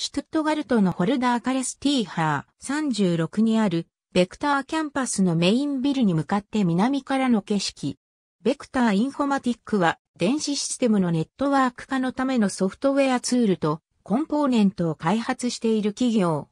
シュトゥットガルトのホルダーカレスティーハー36にあるベクターキャンパスのメインビルに向かって南からの景色。ベクターインフォマティックは電子システムのネットワーク化のためのソフトウェアツールとコンポーネントを開発している企業。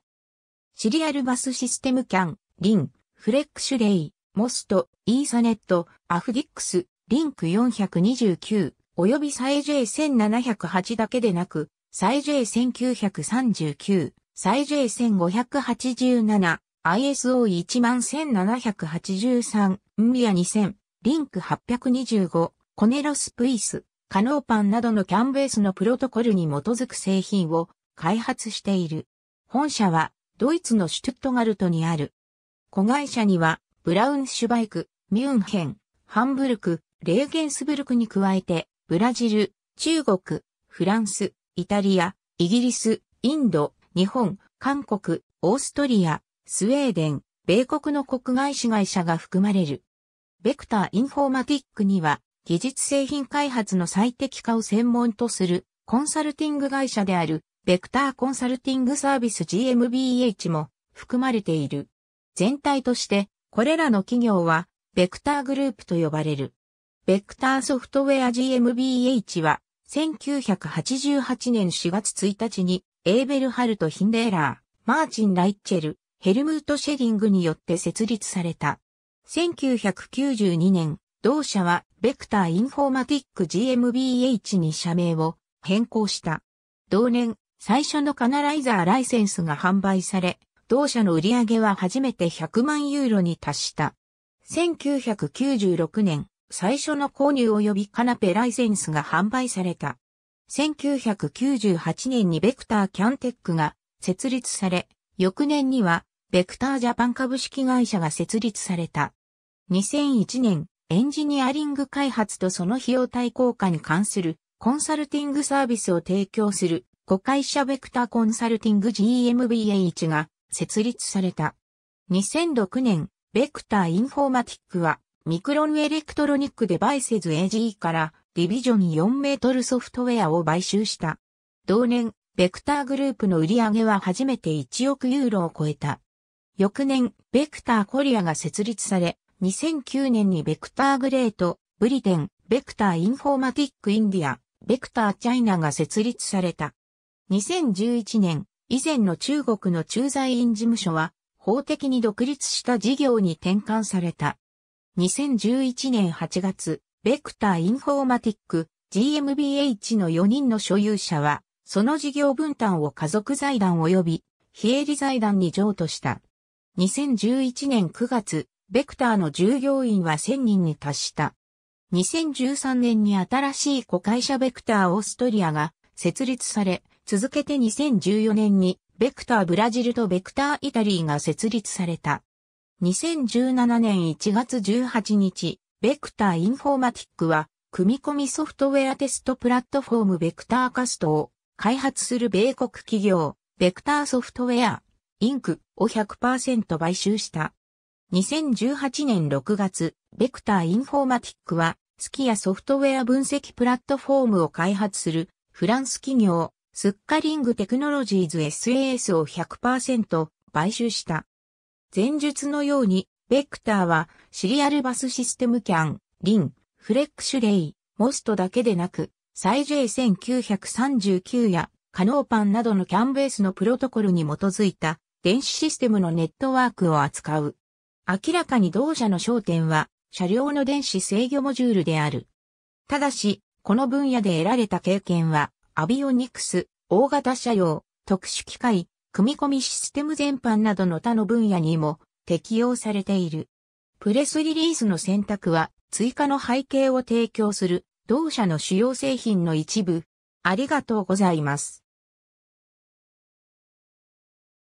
シリアルバスシステムキャン、リン、フレックシュレイ、モスト、イーサネット、アフディックス、リンク429、よびサエ J1708 だけでなく、最 J1939、最 J1587、ISO11783、ンビア2000、リンク825、コネロスプイス、カノーパンなどのキャンベースのプロトコルに基づく製品を開発している。本社はドイツのシュトゥットガルトにある。子会社にはブラウンシュバイク、ミュンヘン、ハンブルク、レーゲンスブルクに加えて、ブラジル、中国、フランス、イタリア、イギリス、インド、日本、韓国、オーストリア、スウェーデン、米国の国外子会社が含まれる。ベクターインフォーマティックには、技術製品開発の最適化を専門とするコンサルティング会社である、ベクターコンサルティングサービス GMBH も含まれている。全体として、これらの企業は、ベクターグループと呼ばれる。ベクターソフトウェア GMBH は、1988年4月1日に、エーベルハルト・ヒンデーラー、マーチン・ライッチェル、ヘルムート・シェリングによって設立された。1992年、同社は、ベクター・インフォーマティック GmbH に社名を変更した。同年、最初のカナライザーライセンスが販売され、同社の売り上げは初めて100万ユーロに達した。1996年、最初の購入及びカナペライセンスが販売された。1998年にベクターキャンテックが設立され、翌年にはベクタージャパン株式会社が設立された。2001年、エンジニアリング開発とその費用対効果に関するコンサルティングサービスを提供する子会社ベクターコンサルティング GMBH が設立された。2006年、ベクターインフォーマティックはミクロンエレクトロニックデバイセズ AG からディビジョン4メートルソフトウェアを買収した。同年、ベクターグループの売り上げは初めて1億ユーロを超えた。翌年、ベクターコリアが設立され、2009年にベクターグレート、ブリテン、ベクターインフォーマティックインディア、ベクターチャイナが設立された。2011年、以前の中国の駐在員事務所は、法的に独立した事業に転換された。2011年8月、ベクターインフォーマティック GmbH の4人の所有者は、その事業分担を家族財団及び非営利財団に譲渡した。2011年9月、ベクターの従業員は1000人に達した。2013年に新しい子会社ベクターオーストリアが設立され、続けて2014年にベクターブラジルとベクターイタリーが設立された。2017年1月18日、ベクターインフォーマティックは、組み込みソフトウェアテストプラットフォームベクターカストを開発する米国企業、ベクターソフトウェア、インクを100%買収した。2018年6月、ベクターインフォーマティックは、スキアソフトウェア分析プラットフォームを開発するフランス企業、スッカリングテクノロジーズ SAS を100%買収した。前述のように、ベクターはシリアルバスシステムキャン、リン、フレックシュレイ、モストだけでなく、サイ J1939 やカノーパンなどのキャンベースのプロトコルに基づいた電子システムのネットワークを扱う。明らかに同社の焦点は車両の電子制御モジュールである。ただし、この分野で得られた経験は、アビオニクス、大型車用、特殊機械、組み込みシステム全般などの他の分野にも適用されている。プレスリリースの選択は追加の背景を提供する同社の主要製品の一部。ありがとうございます。